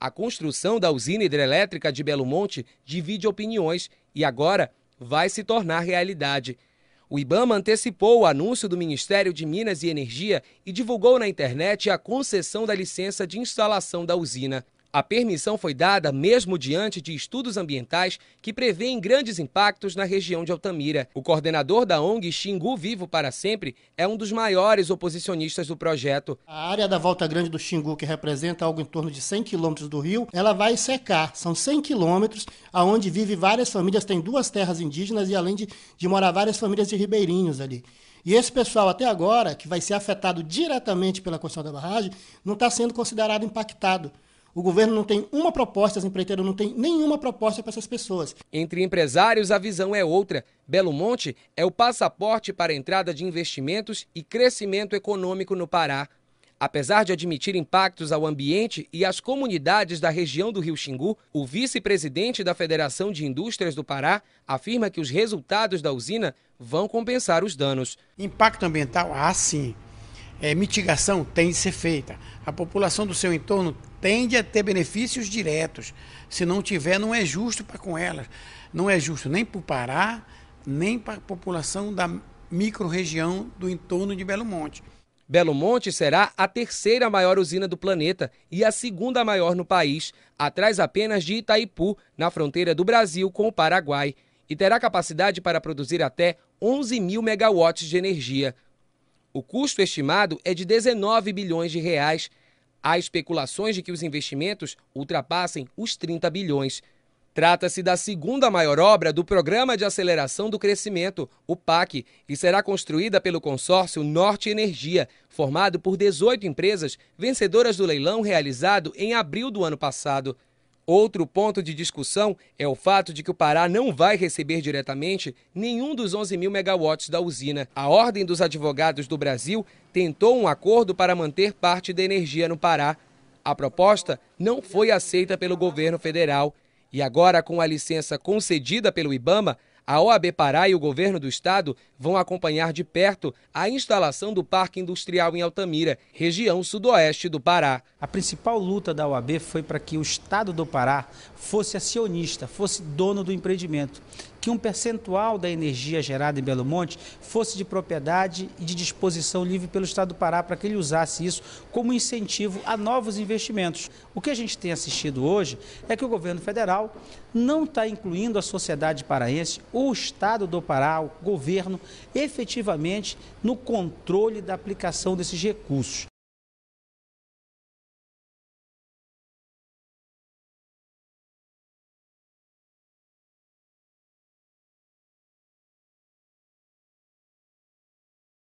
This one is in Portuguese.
A construção da usina hidrelétrica de Belo Monte divide opiniões e agora vai se tornar realidade. O IBAMA antecipou o anúncio do Ministério de Minas e Energia e divulgou na internet a concessão da licença de instalação da usina. A permissão foi dada mesmo diante de estudos ambientais que prevêem grandes impactos na região de Altamira. O coordenador da ONG Xingu Vivo para Sempre é um dos maiores oposicionistas do projeto. A área da Volta Grande do Xingu, que representa algo em torno de 100 quilômetros do rio, ela vai secar. São 100 quilômetros, aonde vive várias famílias, tem duas terras indígenas e além de, de morar várias famílias de ribeirinhos ali. E esse pessoal, até agora, que vai ser afetado diretamente pela construção da barragem, não está sendo considerado impactado. O governo não tem uma proposta, as empreiteiras não tem nenhuma proposta para essas pessoas. Entre empresários, a visão é outra. Belo Monte é o passaporte para a entrada de investimentos e crescimento econômico no Pará. Apesar de admitir impactos ao ambiente e às comunidades da região do Rio Xingu, o vice-presidente da Federação de Indústrias do Pará afirma que os resultados da usina vão compensar os danos. Impacto ambiental, ah, sim é, mitigação tem de ser feita. A população do seu entorno tende a ter benefícios diretos. Se não tiver, não é justo para com elas. Não é justo nem para o Pará, nem para a população da microrregião do entorno de Belo Monte. Belo Monte será a terceira maior usina do planeta e a segunda maior no país, atrás apenas de Itaipu, na fronteira do Brasil com o Paraguai, e terá capacidade para produzir até 11 mil megawatts de energia. O custo estimado é de 19 bilhões de reais. Há especulações de que os investimentos ultrapassem os 30 bilhões. Trata-se da segunda maior obra do Programa de Aceleração do Crescimento, o PAC, e será construída pelo consórcio Norte Energia, formado por 18 empresas vencedoras do leilão realizado em abril do ano passado. Outro ponto de discussão é o fato de que o Pará não vai receber diretamente nenhum dos 11 mil megawatts da usina. A Ordem dos Advogados do Brasil tentou um acordo para manter parte da energia no Pará. A proposta não foi aceita pelo governo federal. E agora, com a licença concedida pelo Ibama, a OAB Pará e o governo do estado vão acompanhar de perto a instalação do Parque Industrial em Altamira, região sudoeste do Pará. A principal luta da OAB foi para que o estado do Pará fosse acionista, fosse dono do empreendimento que um percentual da energia gerada em Belo Monte fosse de propriedade e de disposição livre pelo Estado do Pará para que ele usasse isso como incentivo a novos investimentos. O que a gente tem assistido hoje é que o governo federal não está incluindo a sociedade paraense, o Estado do Pará, o governo, efetivamente no controle da aplicação desses recursos.